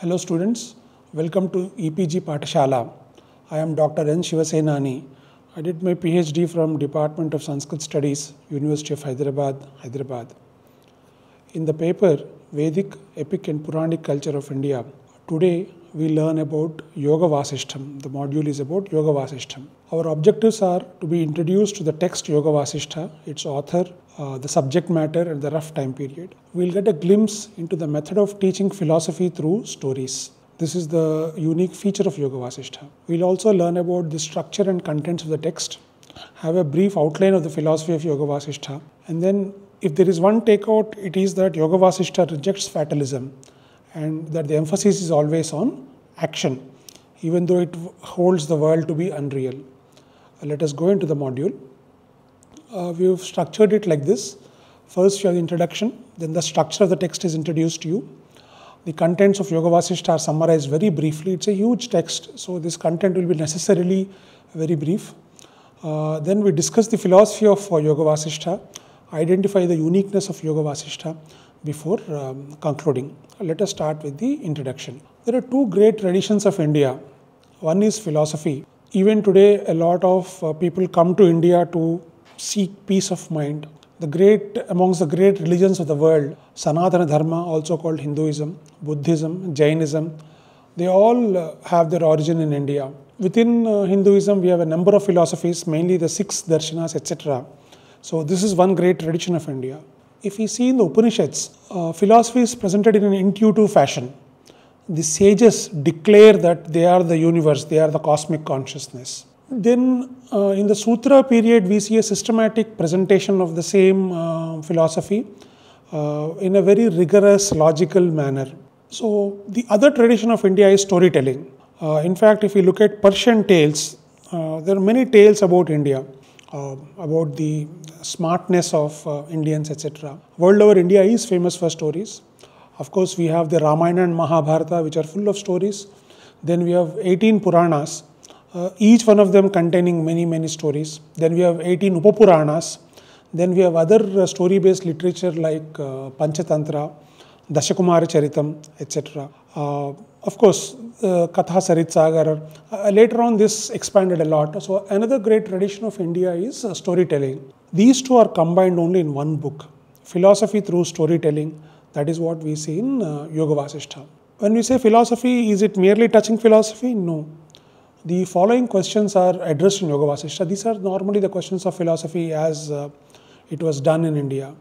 Hello students, welcome to EPG Patashala. I am Dr. N. Shivasenani. I did my PhD from Department of Sanskrit Studies, University of Hyderabad, Hyderabad. In the paper Vedic, Epic and Puranic Culture of India, today we learn about Yoga Vasishtham. The module is about Yoga Vasishtham. Our objectives are to be introduced to the text Yoga Vasishtha, its author, uh, the subject matter, and the rough time period. We'll get a glimpse into the method of teaching philosophy through stories. This is the unique feature of Yoga Vasishtha. We'll also learn about the structure and contents of the text, have a brief outline of the philosophy of Yoga Vasishtha, and then if there is one takeout, it is that Yoga Vasishtha rejects fatalism and that the emphasis is always on action, even though it holds the world to be unreal. Let us go into the module. Uh, we've structured it like this. First, you have the introduction, then the structure of the text is introduced to you. The contents of Yoga Vasishtha are summarized very briefly. It's a huge text, so this content will be necessarily very brief. Uh, then we discuss the philosophy of uh, Yoga Vasishtha, identify the uniqueness of Yoga Vasishtha, before um, concluding. Let us start with the introduction. There are two great traditions of India. One is philosophy. Even today, a lot of uh, people come to India to seek peace of mind. The great, amongst the great religions of the world, Sanatana Dharma, also called Hinduism, Buddhism, Jainism, they all uh, have their origin in India. Within uh, Hinduism, we have a number of philosophies, mainly the six darshanas, etc. So, this is one great tradition of India. If we see in the Upanishads, uh, philosophy is presented in an intuitive fashion. The sages declare that they are the universe, they are the cosmic consciousness. Then, uh, in the Sutra period, we see a systematic presentation of the same uh, philosophy uh, in a very rigorous, logical manner. So, the other tradition of India is storytelling. Uh, in fact, if you look at Persian tales, uh, there are many tales about India uh, about the smartness of uh, Indians, etc. World over India is famous for stories. Of course, we have the Ramayana and Mahabharata, which are full of stories. Then we have 18 Puranas, uh, each one of them containing many, many stories. Then we have 18 Upapuranas. Then we have other uh, story based literature like uh, Panchatantra, Dashakumara Charitam, etc of course, uh, Katha Sarit Sagar. Uh, later on, this expanded a lot. So, another great tradition of India is uh, storytelling. These two are combined only in one book philosophy through storytelling. That is what we see in uh, Yoga Vasishtha. When we say philosophy, is it merely touching philosophy? No. The following questions are addressed in Yoga Vasishtha. These are normally the questions of philosophy as uh, it was done in India.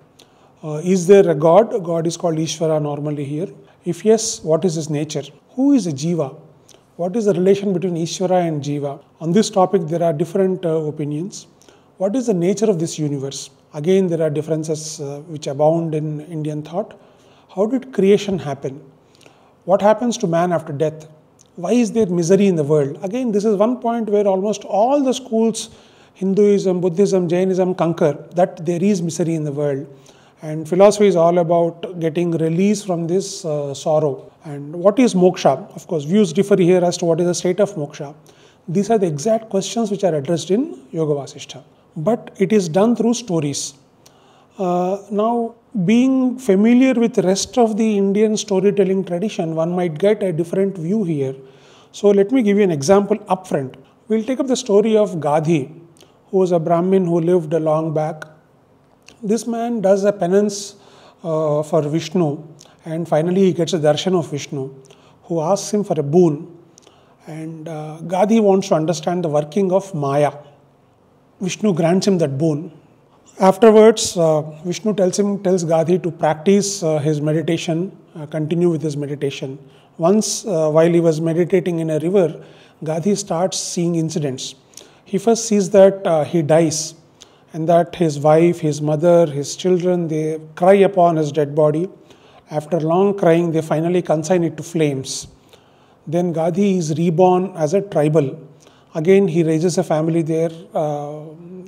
Uh, is there a God? God is called Ishvara normally here. If yes, what is his nature? Who is a Jiva? What is the relation between Ishvara and Jiva? On this topic, there are different uh, opinions. What is the nature of this universe? Again, there are differences uh, which abound in Indian thought. How did creation happen? What happens to man after death? Why is there misery in the world? Again, this is one point where almost all the schools Hinduism, Buddhism, Jainism conquer that there is misery in the world. And philosophy is all about getting release from this uh, sorrow. And what is moksha? Of course, views differ here as to what is the state of moksha. These are the exact questions which are addressed in Yoga Vasishtha. But it is done through stories. Uh, now, being familiar with the rest of the Indian storytelling tradition, one might get a different view here. So, let me give you an example up front. We'll take up the story of Gadhi, who was a Brahmin who lived long back. This man does a penance uh, for Vishnu and finally, he gets a darshan of Vishnu, who asks him for a boon. And uh, wants to understand the working of Maya. Vishnu grants him that boon. Afterwards, uh, Vishnu tells him, tells Gadhi to practice uh, his meditation, uh, continue with his meditation. Once, uh, while he was meditating in a river, Gadhi starts seeing incidents. He first sees that uh, he dies and that his wife, his mother, his children, they cry upon his dead body after long crying, they finally consign it to flames. Then Gadi is reborn as a tribal. Again, he raises a family there. Uh,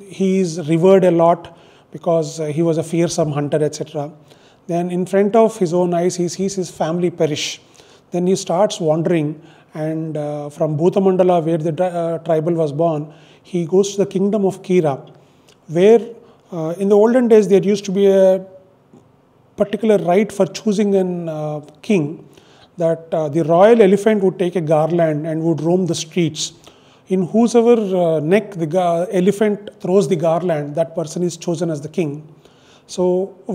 he is revered a lot because uh, he was a fearsome hunter, etc. Then, in front of his own eyes, he sees his family perish. Then he starts wandering, and uh, from Bhutamandala, where the uh, tribal was born, he goes to the kingdom of Kira, where uh, in the olden days there used to be a particular right for choosing an uh, king that uh, the royal elephant would take a garland and would roam the streets. In whosoever uh, neck the elephant throws the garland, that person is chosen as the king. So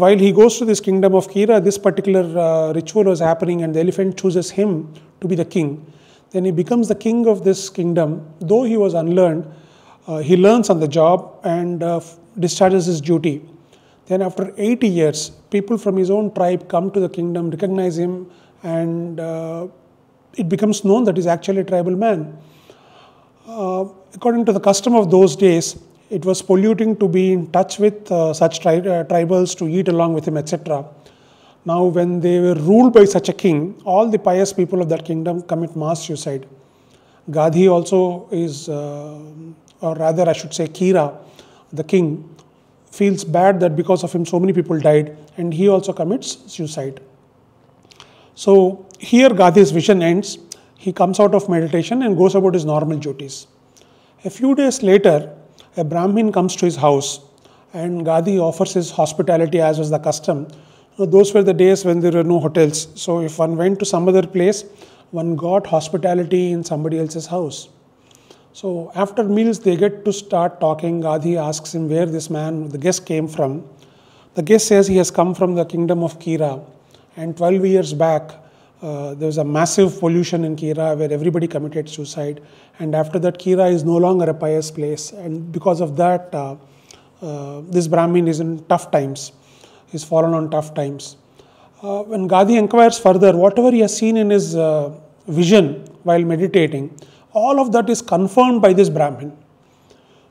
while he goes to this kingdom of Kira, this particular uh, ritual was happening and the elephant chooses him to be the king. Then he becomes the king of this kingdom. Though he was unlearned, uh, he learns on the job and uh, discharges his duty. Then after 80 years, people from his own tribe come to the kingdom, recognize him, and uh, it becomes known that he's actually a tribal man. Uh, according to the custom of those days, it was polluting to be in touch with uh, such tri uh, tribals, to eat along with him, etc. Now, when they were ruled by such a king, all the pious people of that kingdom commit mass suicide. Gadhi also is, uh, or rather, I should say, Kira, the king, feels bad that because of him so many people died and he also commits suicide. So here Gandhi's vision ends. He comes out of meditation and goes about his normal duties. A few days later, a Brahmin comes to his house and Gandhi offers his hospitality as was the custom. Those were the days when there were no hotels. So if one went to some other place, one got hospitality in somebody else's house. So after meals, they get to start talking. Gadhi asks him where this man, the guest, came from. The guest says he has come from the kingdom of Kira. And 12 years back, uh, there was a massive pollution in Kira where everybody committed suicide. And after that, Kira is no longer a pious place. And because of that, uh, uh, this Brahmin is in tough times. He's fallen on tough times. Uh, when Gadhi inquires further, whatever he has seen in his uh, vision while meditating, all of that is confirmed by this Brahmin.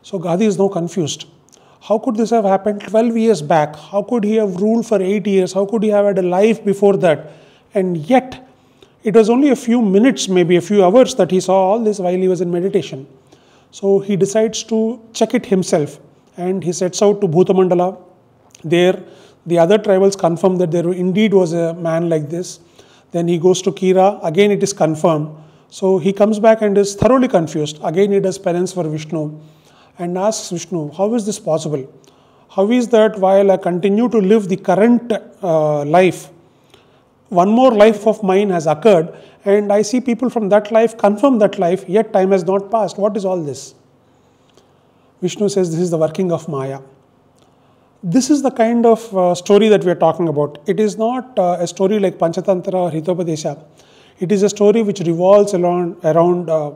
So Gandhi is now confused. How could this have happened 12 years back? How could he have ruled for 8 years? How could he have had a life before that? And yet, it was only a few minutes, maybe a few hours, that he saw all this while he was in meditation. So he decides to check it himself and he sets out to Bhutamandala. There, the other tribals confirm that there indeed was a man like this. Then he goes to Kira, again, it is confirmed. So he comes back and is thoroughly confused. Again, he does penance for Vishnu and asks Vishnu, How is this possible? How is that while I continue to live the current uh, life, one more life of mine has occurred, and I see people from that life confirm that life, yet time has not passed? What is all this? Vishnu says, This is the working of Maya. This is the kind of uh, story that we are talking about. It is not uh, a story like Panchatantra or Hitopadesha it is a story which revolves around, around uh,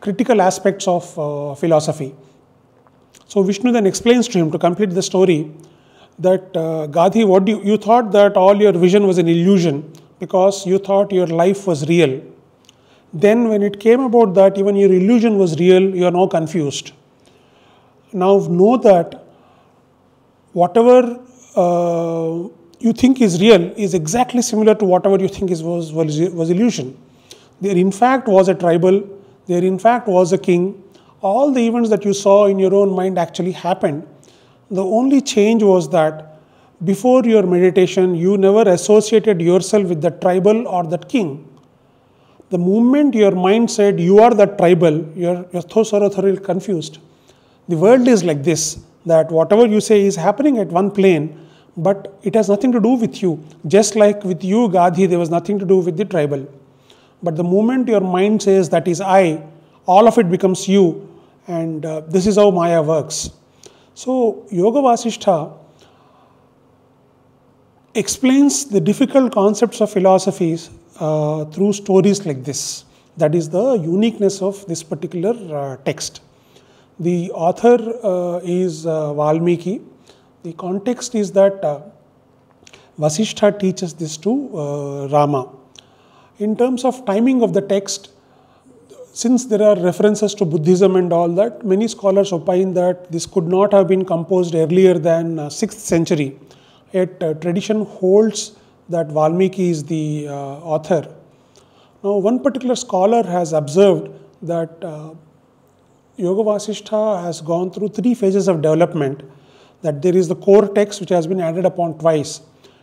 critical aspects of uh, philosophy. So Vishnu then explains to him to complete the story that uh, Gadhi, what you, you thought that all your vision was an illusion because you thought your life was real. Then when it came about that even your illusion was real, you are now confused. Now know that whatever uh, you think is real is exactly similar to whatever you think is, was, was, was illusion. There, in fact, was a tribal, there, in fact, was a king. All the events that you saw in your own mind actually happened. The only change was that before your meditation, you never associated yourself with the tribal or that king. The moment your mind said you are the tribal, you're, thoughts are thoroughly confused. The world is like this that whatever you say is happening at one plane but it has nothing to do with you. Just like with you, Gadhi, there was nothing to do with the tribal. But the moment your mind says that is I, all of it becomes you, and uh, this is how Maya works. So, Yoga Vasishtha explains the difficult concepts of philosophies uh, through stories like this. That is the uniqueness of this particular uh, text. The author uh, is uh, Valmiki the context is that uh, Vasishtha teaches this to uh, Rama. In terms of timing of the text, since there are references to Buddhism and all that, many scholars opine that this could not have been composed earlier than 6th uh, century. Yet uh, tradition holds that Valmiki is the uh, author. Now, one particular scholar has observed that uh, Yoga Vasishtha has gone through three phases of development that there is the core text which has been added upon twice.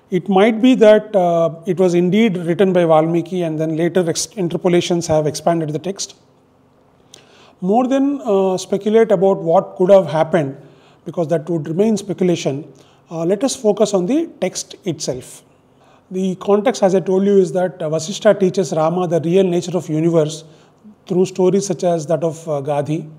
It might be that uh, it was indeed written by Valmiki and then later interpolations have expanded the text. More than uh, speculate about what could have happened, because that would remain speculation, uh, let us focus on the text itself. The context, as I told you, is that Vasishtha teaches Rama the real nature of universe through stories such as that of uh, Gadhi,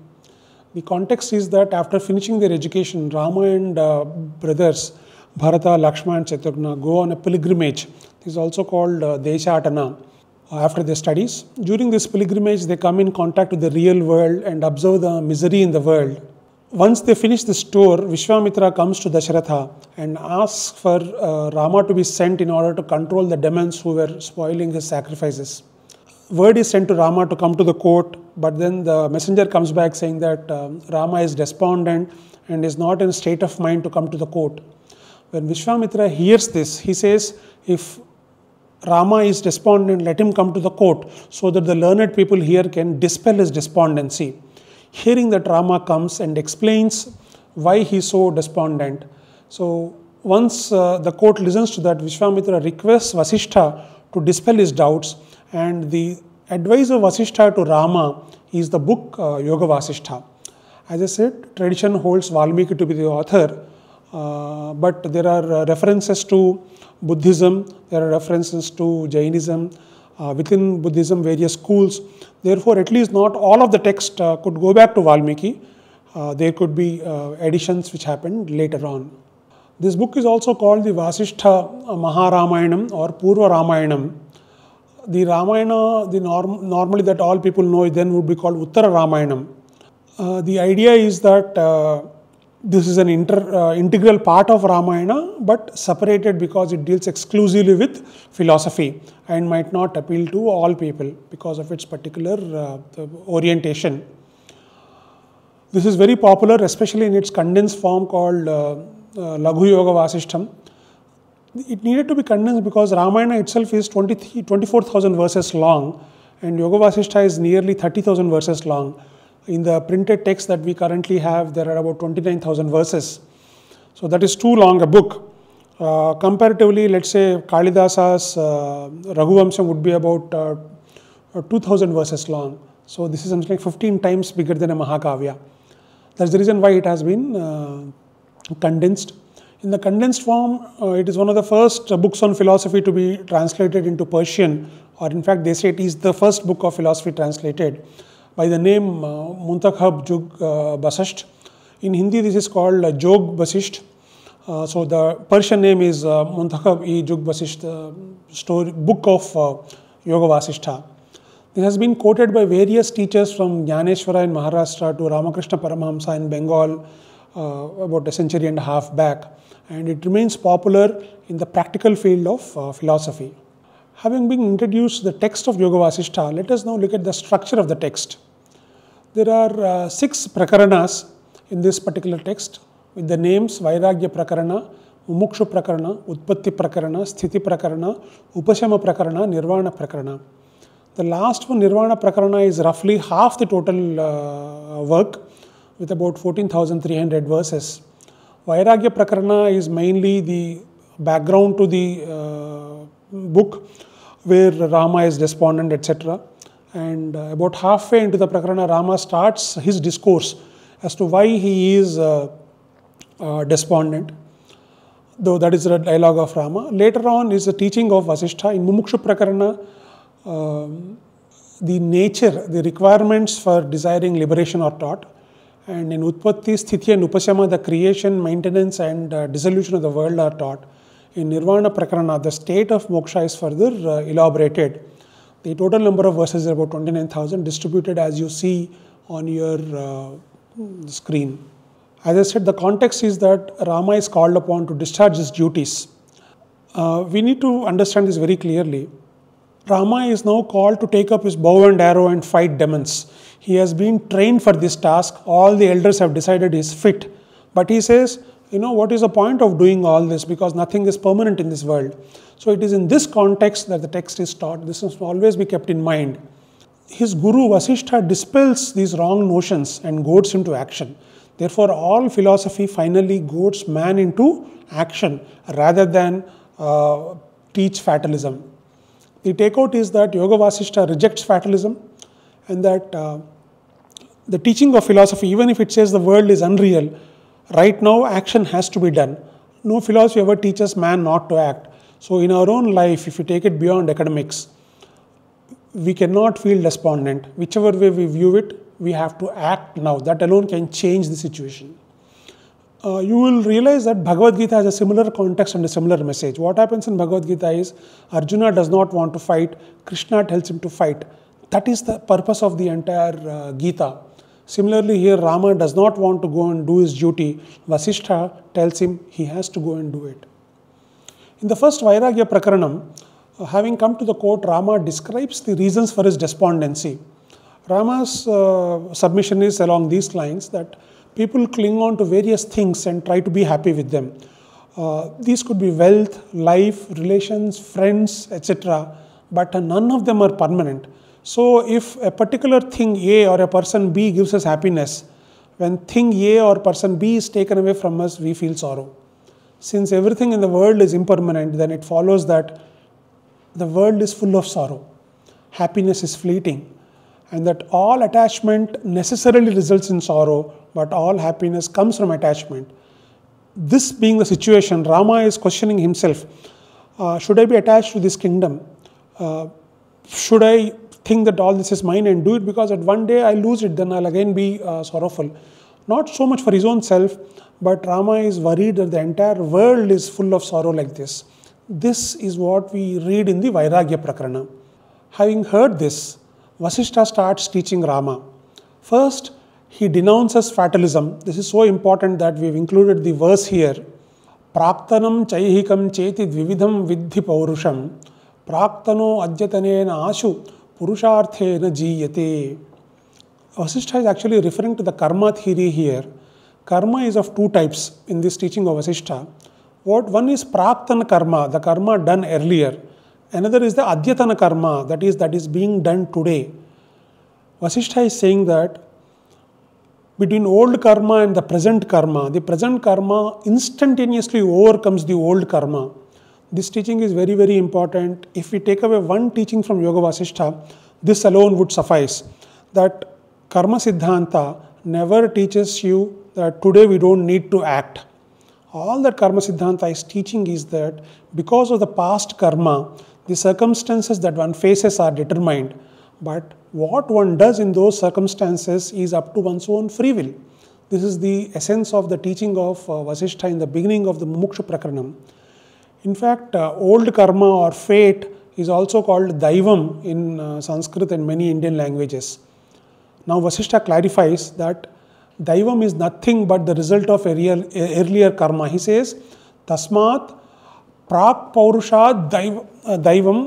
the context is that after finishing their education, Rama and uh, brothers Bharata, Lakshmana, and Chaturghna go on a pilgrimage. This is also called uh, Deshatana. Uh, after their studies, during this pilgrimage, they come in contact with the real world and observe the misery in the world. Once they finish this tour, Vishwamitra comes to Dasharatha and asks for uh, Rama to be sent in order to control the demons who were spoiling his sacrifices word is sent to Rama to come to the court, but then the messenger comes back saying that um, Rama is despondent and is not in a state of mind to come to the court. When Vishwamitra hears this, he says, If Rama is despondent, let him come to the court so that the learned people here can dispel his despondency. Hearing that Rama comes and explains why he is so despondent. So, once uh, the court listens to that, Vishwamitra requests Vasishtha to dispel his doubts and the advice of Vasishtha to Rama is the book uh, Yoga Vasishtha. As I said, tradition holds Valmiki to be the author, uh, but there are uh, references to Buddhism, there are references to Jainism, uh, within Buddhism, various schools. Therefore, at least not all of the text uh, could go back to Valmiki. Uh, there could be additions which happened later on. This book is also called the Vasishtha Maharamayana or Purva Ramayana the Ramayana, the norm, normally that all people know then would be called Uttara Ramayanam. Uh, the idea is that uh, this is an inter, uh, integral part of Ramayana but separated because it deals exclusively with philosophy and might not appeal to all people because of its particular uh, orientation. This is very popular especially in its condensed form called uh, uh, Laghu Yoga Vasishtham it needed to be condensed because Ramayana itself is 24,000 verses long and Yoga Vasishtha is nearly 30,000 verses long. In the printed text that we currently have, there are about 29,000 verses. So that is too long a book. Uh, comparatively, let's say Kalidasa's uh, Raghuvamsam would be about uh, uh 2000 verses long. So this is something like 15 times bigger than a Mahakavya. That's the reason why it has been uh, condensed. In the condensed form, uh, it is one of the first uh, books on philosophy to be translated into Persian, or in fact, they say it is the first book of philosophy translated by the name uh, Muntakhab Jog uh, Basisht. In Hindi, this is called uh, Jog Basisht. Uh, so the Persian name is uh, Muntakhab e Jog Basisht, uh, story, book of uh, Yoga Vasishtha. This has been quoted by various teachers from Jnaneshwara in Maharashtra to Ramakrishna Paramahamsa in Bengal uh, about a century and a half back and it remains popular in the practical field of uh, philosophy. Having been introduced the text of Yoga Vasishtha, let us now look at the structure of the text. There are uh, six prakaranas in this particular text with the names Vairagya Prakarana, Mumukshu Prakarana, Utpatti Prakarana, Sthiti Prakarana, Upashama Prakarana, Nirvana Prakarana. The last one, Nirvana Prakarana, is roughly half the total uh, work with about 14,300 verses. Vairagya Prakarana is mainly the background to the uh, book where Rama is despondent, etc. And uh, about halfway into the Prakarana, Rama starts his discourse as to why he is uh, uh despondent, though that is the dialogue of Rama. Later on is the teaching of Vasishtha. In Mumukshu Prakarana, um, the nature, the requirements for desiring liberation are taught. And in Utpatti, Sthiti and Upasama, the creation, maintenance and uh, dissolution of the world are taught. In Nirvana Prakarana, the state of moksha is further uh, elaborated. The total number of verses are about 29,000 distributed as you see on your uh, screen. As I said, the context is that Rama is called upon to discharge his duties. Uh, we need to understand this very clearly. Rama is now called to take up his bow and arrow and fight demons he has been trained for this task. All the elders have decided he is fit. But he says, you know, what is the point of doing all this? Because nothing is permanent in this world. So it is in this context that the text is taught. This must always be kept in mind. His guru Vasishtha dispels these wrong notions and goads him to action. Therefore, all philosophy finally goads man into action rather than uh, teach fatalism. The takeout is that Yoga Vasishtha rejects fatalism, and that uh, the teaching of philosophy, even if it says the world is unreal, right now action has to be done. No philosophy ever teaches man not to act. So, in our own life, if you take it beyond academics, we cannot feel despondent. Whichever way we view it, we have to act now. That alone can change the situation. Uh, you will realize that Bhagavad Gita has a similar context and a similar message. What happens in Bhagavad Gita is Arjuna does not want to fight, Krishna tells him to fight. That is the purpose of the entire uh, Gita. Similarly, here Rama does not want to go and do his duty. Vasishtha tells him he has to go and do it. In the first Vairagya Prakaranam, uh, having come to the court, Rama describes the reasons for his despondency. Rama's uh, submission is along these lines that people cling on to various things and try to be happy with them. Uh, these could be wealth, life, relations, friends, etc. But none of them are permanent. So if a particular thing A or a person B gives us happiness, when thing A or person B is taken away from us, we feel sorrow. Since everything in the world is impermanent, then it follows that the world is full of sorrow. Happiness is fleeting. And that all attachment necessarily results in sorrow, but all happiness comes from attachment. This being the situation, Rama is questioning himself uh, Should I be attached to this kingdom? Uh, should I think that all this is mine and do it because at one day I lose it, then I'll again be uh, sorrowful. Not so much for his own self, but Rama is worried that the entire world is full of sorrow like this. This is what we read in the Vairagya Prakarana. Having heard this, Vasistha starts teaching Rama. First, he denounces fatalism. This is so important that we've included the verse here. Praktanam chaihikam cheti dvividham vidhi paurusham. Praktano adyatanena ashu purusharthena jiyate. Vasishtha is actually referring to the karma theory here. Karma is of two types in this teaching of Vasishtha. What one is praktana karma, the karma done earlier. Another is the adyatana karma, that is that is being done today. Vasishtha is saying that between old karma and the present karma, the present karma instantaneously overcomes the old karma this teaching is very, very important. If we take away one teaching from Yoga Vasishtha, this alone would suffice that Karma Siddhanta never teaches you that today we don't need to act. All that Karma Siddhanta is teaching is that because of the past karma, the circumstances that one faces are determined. But what one does in those circumstances is up to one's own free will. This is the essence of the teaching of uh, Vasishtha in the beginning of the Mumuksha Prakranam. In fact, uh, old karma or fate is also called daivam in uh, Sanskrit and many Indian languages. Now, Vasishtha clarifies that daivam is nothing but the result of earlier, earlier karma. He says, Tasmat प्राक् पौरुषाद दैव दैवम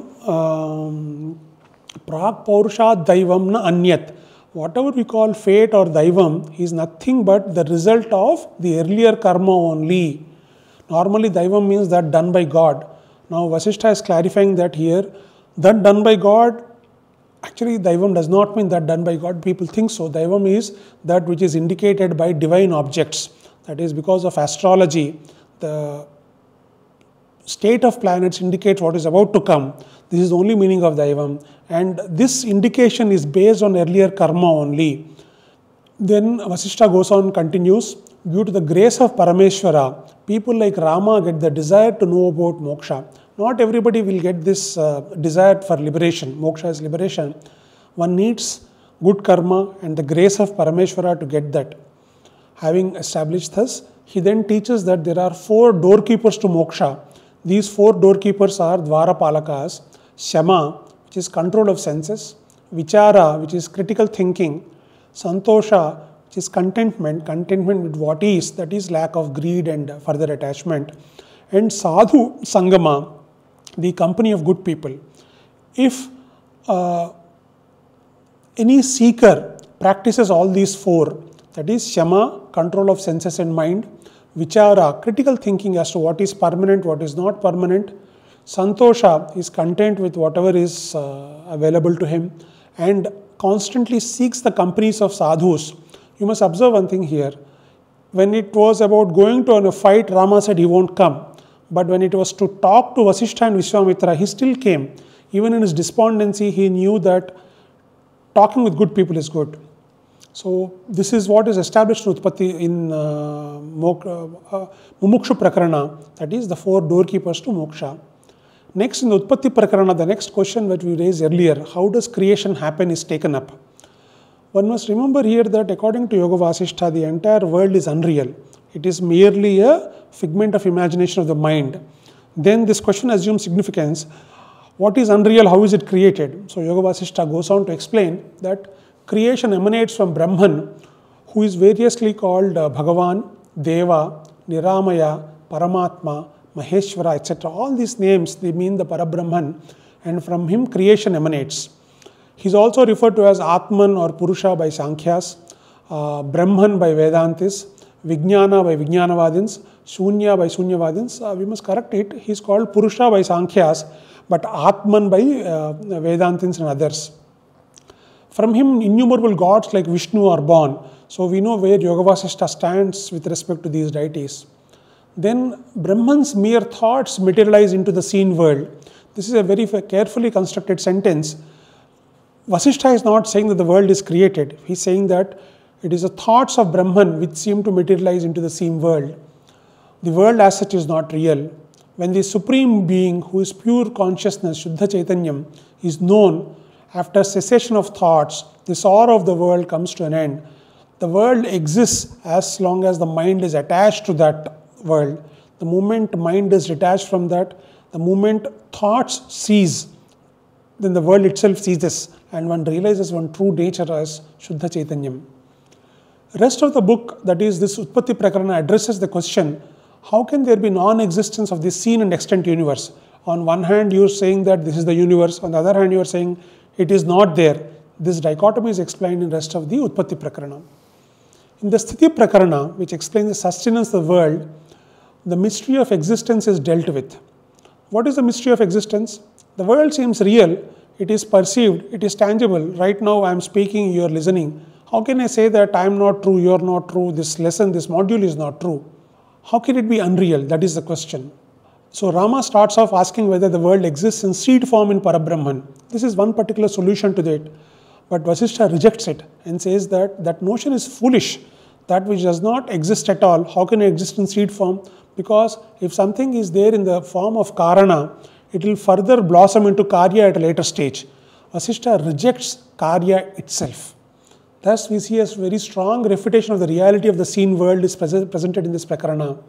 प्राक् पौरुषाद दैवम न whatever we call fate or daivam is nothing but the result of the earlier karma only Normally, Daivam means that done by God. Now, Vasistha is clarifying that here. That done by God, actually, Daivam does not mean that done by God. People think so. Daivam is that which is indicated by divine objects. That is, because of astrology, the state of planets indicates what is about to come. This is the only meaning of Daivam. And this indication is based on earlier karma only. Then Vasistha goes on, continues due to the grace of Parameshwara, people like Rama get the desire to know about moksha. Not everybody will get this uh, desire for liberation. Moksha is liberation. One needs good karma and the grace of Parameshwara to get that. Having established this, he then teaches that there are four doorkeepers to moksha. These four doorkeepers are Dwarapalakas, Shama, which is control of senses, Vichara, which is critical thinking, Santosha, which is contentment, contentment with what is, that is lack of greed and further attachment. And sadhu sangama, the company of good people. If uh, any seeker practices all these four, that is shama, control of senses and mind, vichara, uh, critical thinking as to what is permanent, what is not permanent, santosha is content with whatever is uh, available to him, and constantly seeks the companies of sadhus you must observe one thing here. When it was about going to a fight, Rama said he won't come. But when it was to talk to Vasishtha and Vishwamitra, he still came. Even in his despondency, he knew that talking with good people is good. So this is what is established in Utpatti in uh, uh, uh Mumukshu Prakarana, that is the four doorkeepers to Moksha. Next in the Utpatti Prakarana, the next question that we raised earlier, how does creation happen is taken up. One must remember here that according to Yoga Vasishtha, the entire world is unreal. It is merely a figment of imagination of the mind. Then this question assumes significance. What is unreal? How is it created? So Yoga Vasishtha goes on to explain that creation emanates from Brahman, who is variously called uh, Bhagavan, Deva, Niramaya, Paramatma, Maheshwara, etc. All these names, they mean the Parabrahman and from him creation emanates. He is also referred to as Atman or Purusha by Sankhyas, uh, Brahman by Vedantis, Vijnana by Vijnanavadins, Sunya by Sunyavadins. Uh, we must correct it. He is called Purusha by Sankhyas, but Atman by uh, Vedantins and others. From him, innumerable gods like Vishnu are born. So we know where Yogavasishta stands with respect to these deities. Then Brahman's mere thoughts materialize into the seen world. This is a very carefully constructed sentence Vasishtha is not saying that the world is created. He's saying that it is the thoughts of Brahman which seem to materialize into the same world. The world as such is not real. When the Supreme Being, who is pure consciousness, Shuddha Chaitanyam, is known after cessation of thoughts, the sorrow of the world comes to an end. The world exists as long as the mind is attached to that world. The moment mind is detached from that, the moment thoughts cease then the world itself ceases and one realizes one true nature as Shuddha Chaitanyam. Rest of the book, that is this Utpatti Prakarana addresses the question, how can there be non-existence of this seen and extant universe? On one hand you are saying that this is the universe, on the other hand you are saying it is not there. This dichotomy is explained in rest of the Utpatti Prakarana. In the Sthiti Prakarana, which explains the sustenance of the world, the mystery of existence is dealt with. What is the mystery of existence? The world seems real, it is perceived, it is tangible. Right now, I am speaking, you are listening. How can I say that I am not true, you are not true, this lesson, this module is not true? How can it be unreal? That is the question. So Rama starts off asking whether the world exists in seed form in Parabrahman. This is one particular solution to that. But Vasishtha rejects it and says that that notion is foolish. That which does not exist at all, how can it exist in seed form? Because if something is there in the form of Karana, it will further blossom into karya at a later stage. Vasishtha rejects karya itself. Thus, we see a very strong refutation of the reality of the seen world is presented in this Prakarana.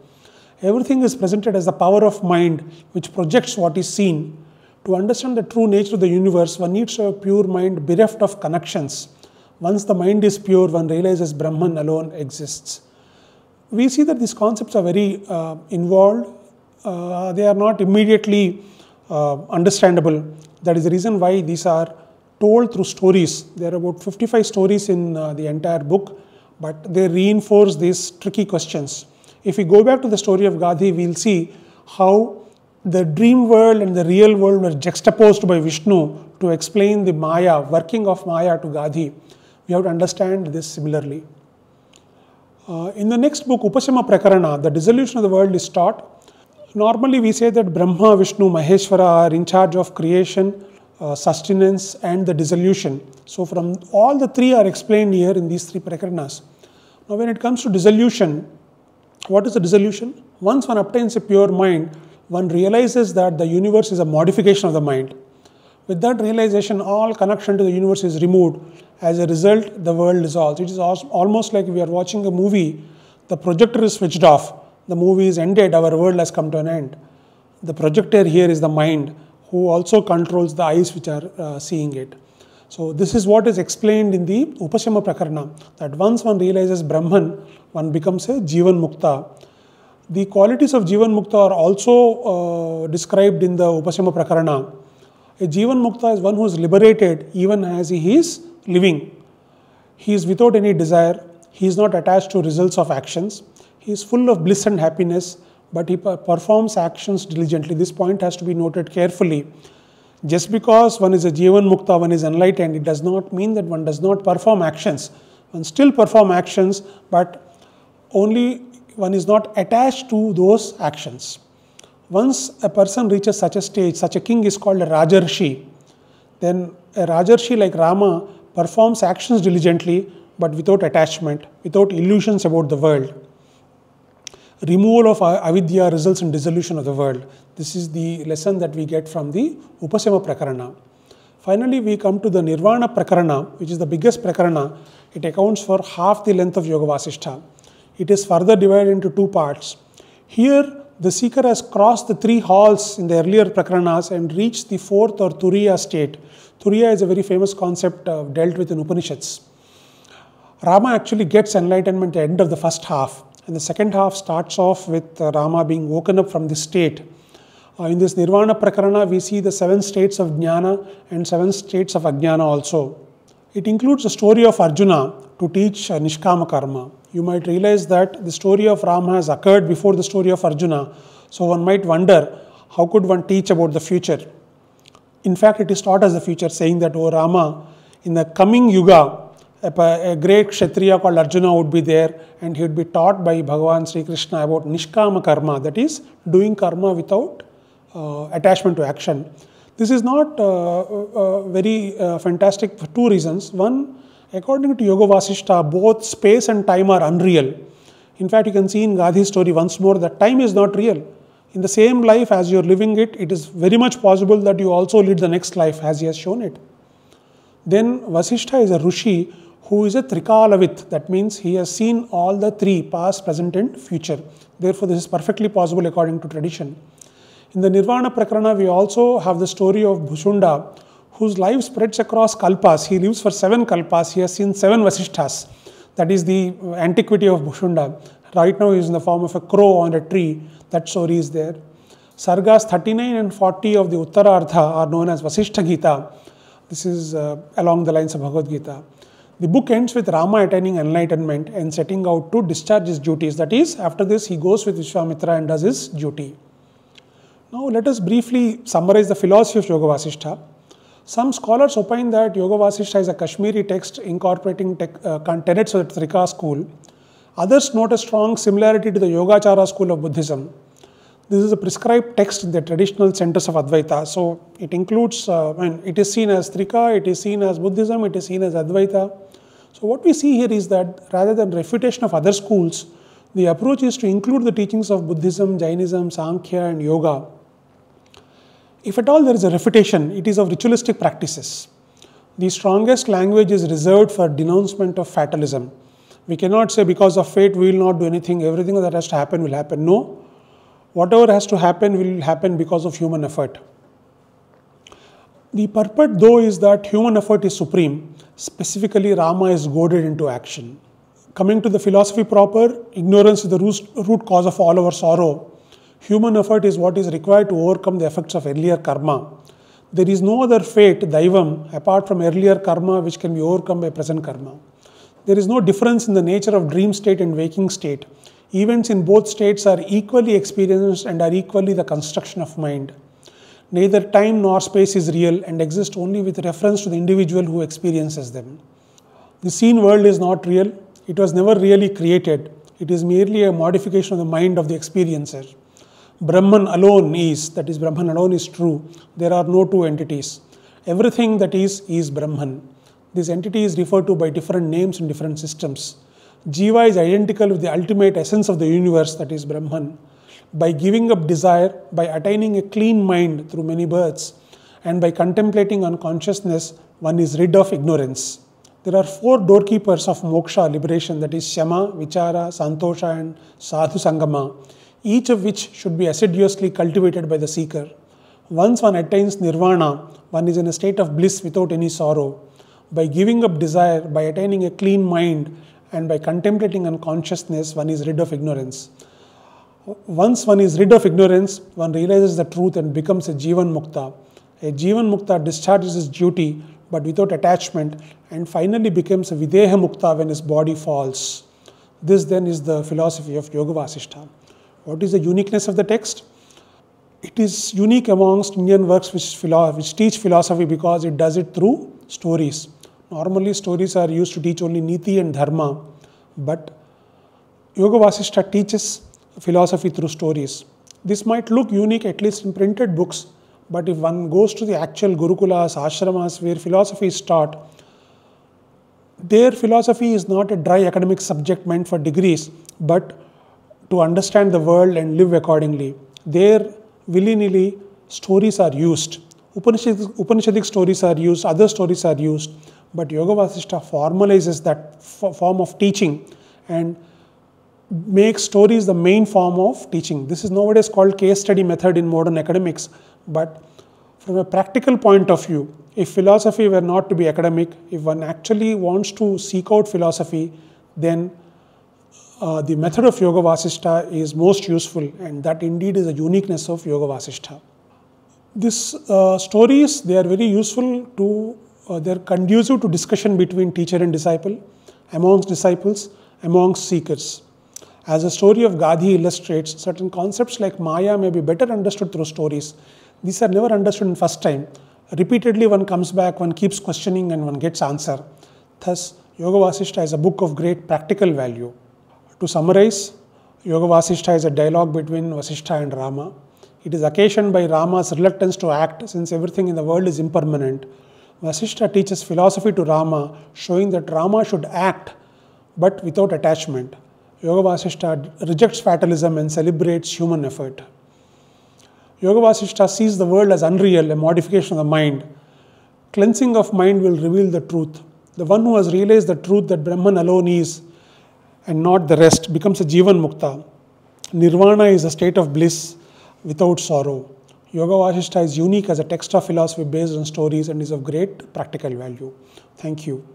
Everything is presented as the power of mind which projects what is seen. To understand the true nature of the universe, one needs to have a pure mind bereft of connections. Once the mind is pure, one realizes Brahman alone exists. We see that these concepts are very uh, involved. Uh, they are not immediately uh, understandable. That is the reason why these are told through stories. There are about 55 stories in uh, the entire book, but they reinforce these tricky questions. If we go back to the story of Gadhi, we'll see how the dream world and the real world were juxtaposed by Vishnu to explain the Maya, working of Maya to Gadhi. We have to understand this similarly. Uh, in the next book, Upasama Prakarana, the dissolution of the world is taught Normally, we say that Brahma, Vishnu, Maheshwara are in charge of creation, uh, sustenance, and the dissolution. So, from all the three are explained here in these three prakaranas. Now, when it comes to dissolution, what is the dissolution? Once one obtains a pure mind, one realizes that the universe is a modification of the mind. With that realization, all connection to the universe is removed. As a result, the world dissolves. It is almost like we are watching a movie, the projector is switched off the movie is ended, our world has come to an end. The projector here is the mind, who also controls the eyes which are uh, seeing it. So this is what is explained in the Upashama Prakarna, that once one realizes Brahman, one becomes a Jivan Mukta. The qualities of Jivan Mukta are also uh, described in the Upashama Prakarna. A Jivan Mukta is one who is liberated even as he is living. He is without any desire. He is not attached to results of actions he is full of bliss and happiness, but he performs actions diligently. This point has to be noted carefully. Just because one is a Jivan Mukta, one is enlightened, it does not mean that one does not perform actions. One still perform actions, but only one is not attached to those actions. Once a person reaches such a stage, such a king is called a Rajarshi. Then a Rajarshi like Rama performs actions diligently, but without attachment, without illusions about the world removal of avidya results in dissolution of the world. This is the lesson that we get from the upasama Prakarana. Finally, we come to the Nirvana Prakarana, which is the biggest Prakarana. It accounts for half the length of Yoga Vasishtha. It is further divided into two parts. Here, the seeker has crossed the three halls in the earlier Prakaranas and reached the fourth or Turiya state. Turiya is a very famous concept uh, dealt with in Upanishads. Rama actually gets enlightenment at the end of the first half. And the second half starts off with uh, Rama being woken up from this state. Uh, in this Nirvana Prakarana, we see the seven states of Jnana and seven states of Ajnana also. It includes the story of Arjuna to teach uh, Nishkama Karma. You might realize that the story of Rama has occurred before the story of Arjuna. So one might wonder, how could one teach about the future? In fact, it is taught as the future, saying that, O oh, Rama, in the coming yuga, a, great Kshatriya called Arjuna would be there and he would be taught by Bhagavan Sri Krishna about Nishkama Karma, that is, doing karma without uh, attachment to action. This is not uh, uh, uh very uh, fantastic for two reasons. One, according to Yoga Vasishta, both space and time are unreal. In fact, you can see in Gandhi's story once more that time is not real. In the same life as you're living it, it is very much possible that you also lead the next life as he has shown it. Then Vasishta is a Rishi who is a Trikalavit. That means he has seen all the three, past, present and future. Therefore, this is perfectly possible according to tradition. In the Nirvana Prakarana, we also have the story of Bhushunda, whose life spreads across kalpas. He lives for seven kalpas. He has seen seven Vasisthas. That is the uh, antiquity of Bhushunda. Right now, he is in the form of a crow on a tree. That story is there. Sargas 39 and 40 of the Uttarartha are known as Vasishtha Gita. This is uh, along the lines of Bhagavad Gita. The book ends with Rama attaining enlightenment and setting out to discharge his duties. That is, after this, he goes with Vishwamitra and does his duty. Now, let us briefly summarize the philosophy of Yoga Vasishtha. Some scholars opine that Yoga Vasishtha is a Kashmiri text incorporating tech, uh, tenets of the Trika school. Others note a strong similarity to the Yogachara school of Buddhism. This is a prescribed text in the traditional centers of Advaita. So it includes, uh, and it is seen as Trika, it is seen as Buddhism, it is seen as Advaita. So what we see here is that rather than refutation of other schools, the approach is to include the teachings of Buddhism, Jainism, Sankhya and Yoga. If at all there is a refutation, it is of ritualistic practices. The strongest language is reserved for denouncement of fatalism. We cannot say because of fate we will not do anything, everything that has to happen will happen. No, Whatever has to happen will happen because of human effort. The purport, though, is that human effort is supreme. Specifically, Rama is goaded into action. Coming to the philosophy proper, ignorance is the root cause of all our sorrow. Human effort is what is required to overcome the effects of earlier karma. There is no other fate, daivam, apart from earlier karma which can be overcome by present karma. There is no difference in the nature of dream state and waking state. Events in both states are equally experienced and are equally the construction of mind. Neither time nor space is real and exist only with reference to the individual who experiences them. The seen world is not real, it was never really created, it is merely a modification of the mind of the experiencer. Brahman alone is, that is, Brahman alone is true, there are no two entities. Everything that is, is Brahman. This entity is referred to by different names in different systems. Jiva is identical with the ultimate essence of the universe, that is Brahman. By giving up desire, by attaining a clean mind through many births, and by contemplating on consciousness, one is rid of ignorance. There are four doorkeepers of moksha liberation, that is Shama, Vichara, Santosha, and Sadhu Sangama, each of which should be assiduously cultivated by the seeker. Once one attains nirvana, one is in a state of bliss without any sorrow. By giving up desire, by attaining a clean mind, and by contemplating unconsciousness, one is rid of ignorance. Once one is rid of ignorance, one realizes the truth and becomes a Jivan Mukta. A Jivan Mukta discharges his duty but without attachment and finally becomes a Videha Mukta when his body falls. This then is the philosophy of Yoga Vasishtha. What is the uniqueness of the text? It is unique amongst Indian works which, which teach philosophy because it does it through stories. Normally, stories are used to teach only niti and dharma, but Yoga Vasishtha teaches philosophy through stories. This might look unique, at least in printed books, but if one goes to the actual gurukulas, ashramas, where philosophy is taught, their philosophy is not a dry academic subject meant for degrees, but to understand the world and live accordingly. There, willy-nilly, stories are used. Upanishadic, Upanishadic stories are used, other stories are used but Yoga Vasistha formalizes that form of teaching and makes stories the main form of teaching. This is nowadays called case study method in modern academics, but from a practical point of view, if philosophy were not to be academic, if one actually wants to seek out philosophy, then uh, the method of Yoga Vasistha is most useful and that indeed is the uniqueness of Yoga Vasistha. These uh, stories, they are very useful to uh, they're conducive to discussion between teacher and disciple, amongst disciples, amongst seekers. As the story of Gadhi illustrates, certain concepts like Maya may be better understood through stories. These are never understood in first time. Repeatedly one comes back, one keeps questioning and one gets answer. Thus, Yoga Vasishtha is a book of great practical value. To summarize, Yoga Vasishtha is a dialogue between Vasistha and Rama. It is occasioned by Rama's reluctance to act since everything in the world is impermanent Vasishtha teaches philosophy to Rama, showing that Rama should act but without attachment. Yoga Vasishtha rejects fatalism and celebrates human effort. Yoga Vasishtha sees the world as unreal, a modification of the mind. Cleansing of mind will reveal the truth. The one who has realized the truth that Brahman alone is and not the rest becomes a Jivan Mukta. Nirvana is a state of bliss without sorrow. Yoga Vashishta is unique as a text of philosophy based on stories and is of great practical value. Thank you.